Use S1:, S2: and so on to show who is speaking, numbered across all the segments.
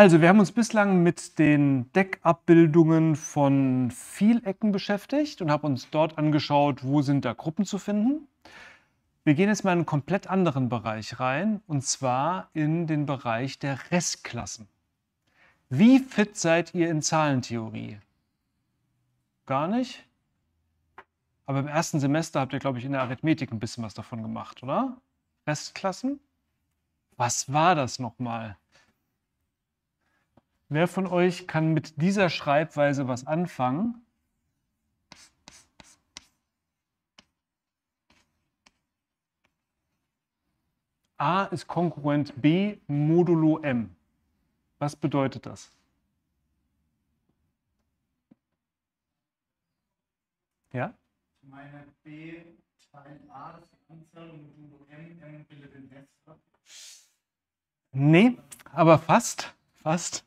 S1: Also, wir haben uns bislang mit den Deckabbildungen von Vielecken beschäftigt und haben uns dort angeschaut, wo sind da Gruppen zu finden. Wir gehen jetzt mal in einen komplett anderen Bereich rein, und zwar in den Bereich der Restklassen. Wie fit seid ihr in Zahlentheorie? Gar nicht? Aber im ersten Semester habt ihr, glaube ich, in der Arithmetik ein bisschen was davon gemacht, oder? Restklassen? Was war das nochmal? Wer von euch kann mit dieser Schreibweise was anfangen? A ist Konkurrent B modulo M. Was bedeutet das? Ja? Ich meine, B teilt A ist die Anzahl modulo M, M bildet den Rest. Nee, aber fast hast.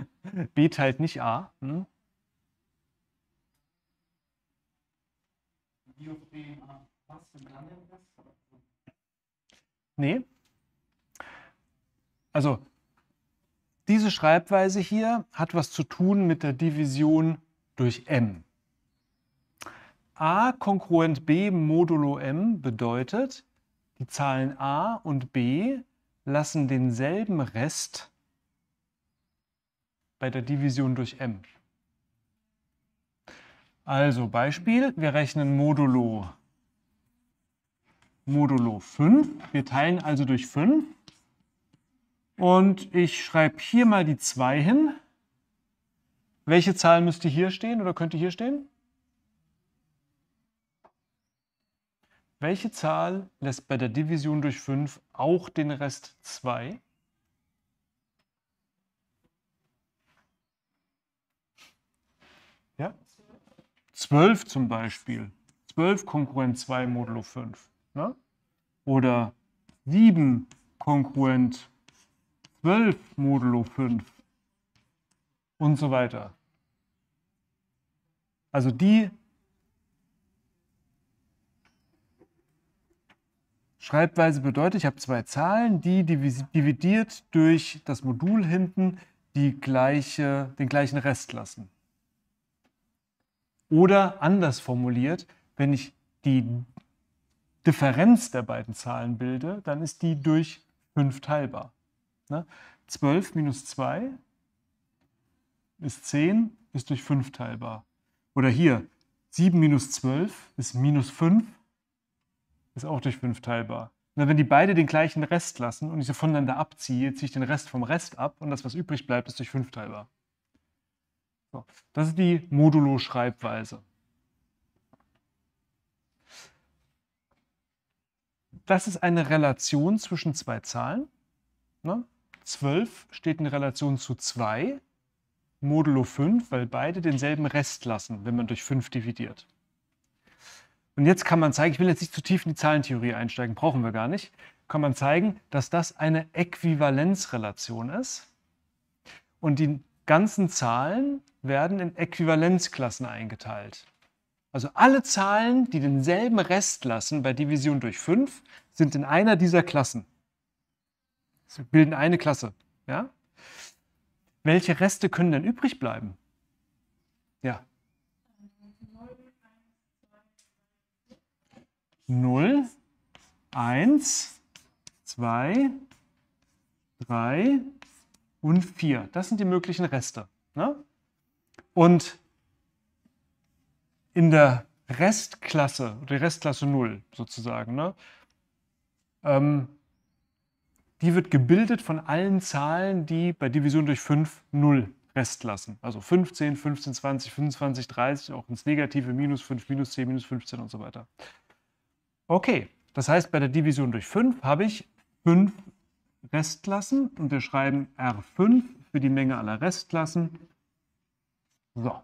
S1: B teilt nicht A. Hm? Nee. Also, diese Schreibweise hier hat was zu tun mit der Division durch M. A konkurrent B modulo M bedeutet, die Zahlen a und b lassen denselben Rest bei der Division durch m. Also Beispiel, wir rechnen modulo, modulo 5. Wir teilen also durch 5. Und ich schreibe hier mal die 2 hin. Welche Zahl müsste hier stehen oder könnte hier stehen? Welche Zahl lässt bei der Division durch 5 auch den Rest 2? Ja? 12 zum Beispiel. 12 konkurrent 2 modulo 5. Ne? Oder 7 konkurrent 12 modulo 5. Und so weiter. Also die Schreibweise bedeutet, ich habe zwei Zahlen, die dividiert durch das Modul hinten die gleiche, den gleichen Rest lassen. Oder anders formuliert, wenn ich die Differenz der beiden Zahlen bilde, dann ist die durch 5 teilbar. 12 ne? minus 2 ist 10, ist durch 5 teilbar. Oder hier, 7 minus 12 ist minus 5, ist auch durch 5 teilbar. Und wenn die beide den gleichen Rest lassen und ich sie voneinander abziehe, ziehe ich den Rest vom Rest ab und das, was übrig bleibt, ist durch 5 teilbar. So, das ist die Modulo-Schreibweise. Das ist eine Relation zwischen zwei Zahlen. Ne? 12 steht in Relation zu 2, modulo 5, weil beide denselben Rest lassen, wenn man durch 5 dividiert. Und jetzt kann man zeigen, ich will jetzt nicht zu tief in die Zahlentheorie einsteigen, brauchen wir gar nicht, kann man zeigen, dass das eine Äquivalenzrelation ist. Und die ganzen Zahlen werden in Äquivalenzklassen eingeteilt. Also alle Zahlen, die denselben Rest lassen bei Division durch 5, sind in einer dieser Klassen. Sie bilden eine Klasse. Ja? Welche Reste können denn übrig bleiben? Ja. 0, 1, 2, 3, und 4. Das sind die möglichen Reste. Ne? Und in der Restklasse, die Restklasse 0 sozusagen, ne? Ähm, die wird gebildet von allen Zahlen, die bei Division durch 5 0 Rest lassen. Also 15, 15, 20, 25, 30, auch ins Negative, minus 5, minus 10, minus 15 und so weiter. Okay, das heißt, bei der Division durch 5 habe ich 5 Restklassen und wir schreiben R5 für die Menge aller Restklassen. So.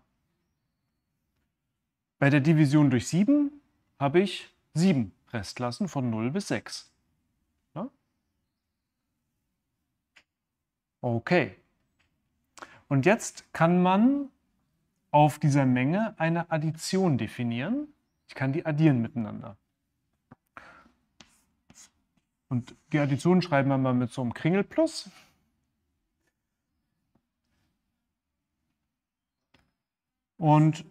S1: Bei der Division durch 7 habe ich 7 Restklassen von 0 bis 6. Ja? Okay. Und jetzt kann man auf dieser Menge eine Addition definieren. Ich kann die addieren miteinander. Und die Addition schreiben wir mal mit so einem Kringel plus. Und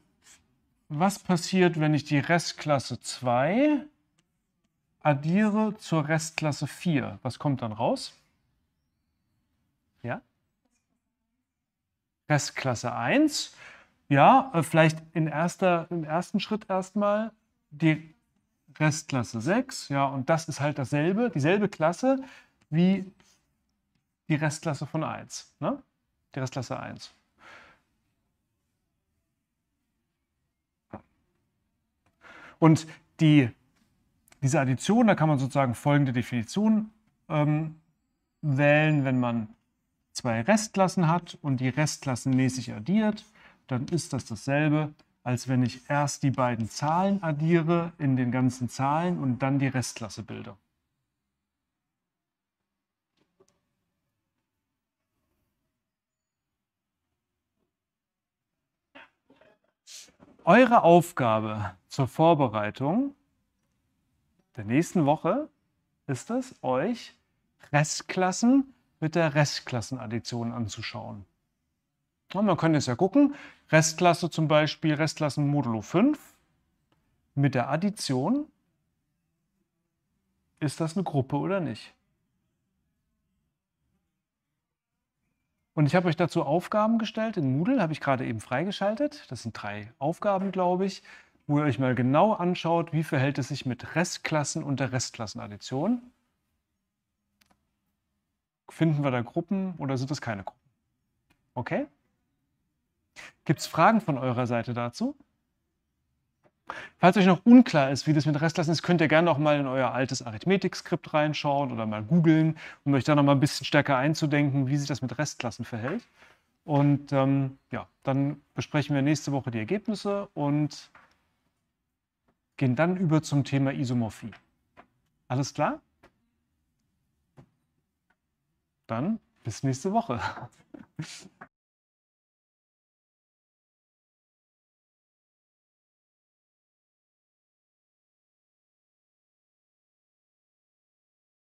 S1: was passiert, wenn ich die Restklasse 2 addiere zur Restklasse 4? Was kommt dann raus? Ja? Restklasse 1. Ja, äh, vielleicht in erster, im ersten Schritt erstmal die Restklasse 6. Ja, und das ist halt dasselbe, dieselbe Klasse wie die Restklasse von 1. Ne? Die Restklasse 1. Und die, diese Addition, da kann man sozusagen folgende Definition ähm, wählen, wenn man zwei Restklassen hat und die Restklassen mäßig addiert, dann ist das dasselbe als wenn ich erst die beiden Zahlen addiere in den ganzen Zahlen und dann die Restklasse bilde. Eure Aufgabe zur Vorbereitung der nächsten Woche ist es, euch Restklassen mit der Restklassenaddition anzuschauen man kann jetzt ja gucken, Restklasse zum Beispiel, Restklassen Modulo 5, mit der Addition, ist das eine Gruppe oder nicht? Und ich habe euch dazu Aufgaben gestellt in Moodle, habe ich gerade eben freigeschaltet. Das sind drei Aufgaben, glaube ich, wo ihr euch mal genau anschaut, wie verhält es sich mit Restklassen und der Restklassenaddition. Finden wir da Gruppen oder sind das keine Gruppen? Okay? Gibt es Fragen von eurer Seite dazu? Falls euch noch unklar ist, wie das mit Restklassen ist, könnt ihr gerne noch mal in euer altes Arithmetik-Skript reinschauen oder mal googeln, um euch da noch mal ein bisschen stärker einzudenken, wie sich das mit Restklassen verhält. Und ähm, ja, dann besprechen wir nächste Woche die Ergebnisse und gehen dann über zum Thema Isomorphie. Alles klar? Dann bis nächste Woche.